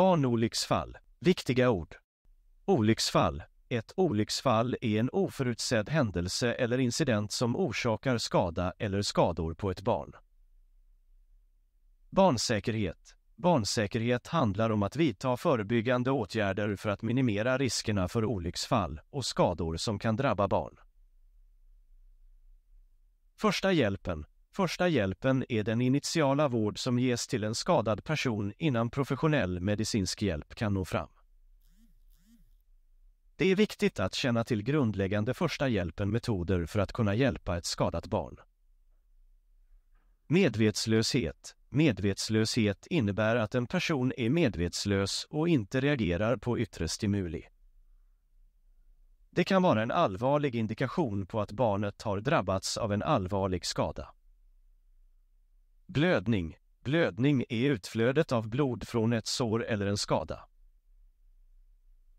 Barnolycksfall. Viktiga ord. Olycksfall. Ett olycksfall är en oförutsedd händelse eller incident som orsakar skada eller skador på ett barn. Barnsäkerhet. Barnsäkerhet handlar om att vidta förebyggande åtgärder för att minimera riskerna för olycksfall och skador som kan drabba barn. Första hjälpen Första hjälpen är den initiala vård som ges till en skadad person innan professionell medicinsk hjälp kan nå fram. Det är viktigt att känna till grundläggande första hjälpen-metoder för att kunna hjälpa ett skadat barn. Medvetslöshet Medvetslöshet innebär att en person är medvetslös och inte reagerar på yttre stimuli. Det kan vara en allvarlig indikation på att barnet har drabbats av en allvarlig skada. Blödning. Blödning är utflödet av blod från ett sår eller en skada.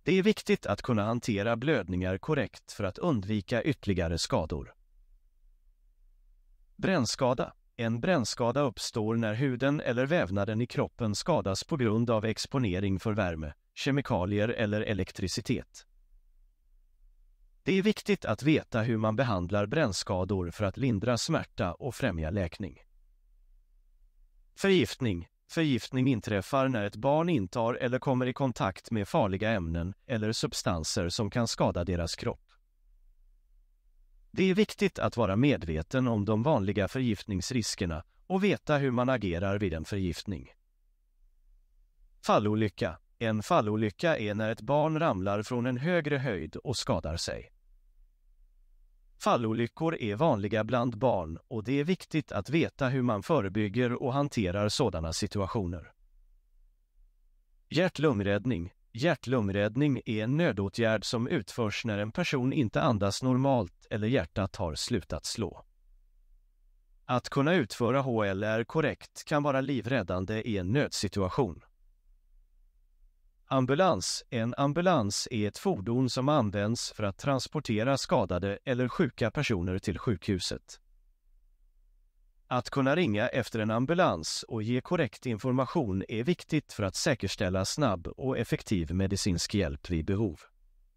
Det är viktigt att kunna hantera blödningar korrekt för att undvika ytterligare skador. Brännskada. En brännskada uppstår när huden eller vävnaden i kroppen skadas på grund av exponering för värme, kemikalier eller elektricitet. Det är viktigt att veta hur man behandlar brännskador för att lindra smärta och främja läkning. Förgiftning. Förgiftning inträffar när ett barn intar eller kommer i kontakt med farliga ämnen eller substanser som kan skada deras kropp. Det är viktigt att vara medveten om de vanliga förgiftningsriskerna och veta hur man agerar vid en förgiftning. Fallolycka. En fallolycka är när ett barn ramlar från en högre höjd och skadar sig. Fallolyckor är vanliga bland barn och det är viktigt att veta hur man förebygger och hanterar sådana situationer. Hjärt-lungräddning Hjärt-lungräddning är en nödåtgärd som utförs när en person inte andas normalt eller hjärtat har slutat slå. Att kunna utföra HLR korrekt kan vara livräddande i en nödsituation. Ambulans. En ambulans är ett fordon som används för att transportera skadade eller sjuka personer till sjukhuset. Att kunna ringa efter en ambulans och ge korrekt information är viktigt för att säkerställa snabb och effektiv medicinsk hjälp vid behov.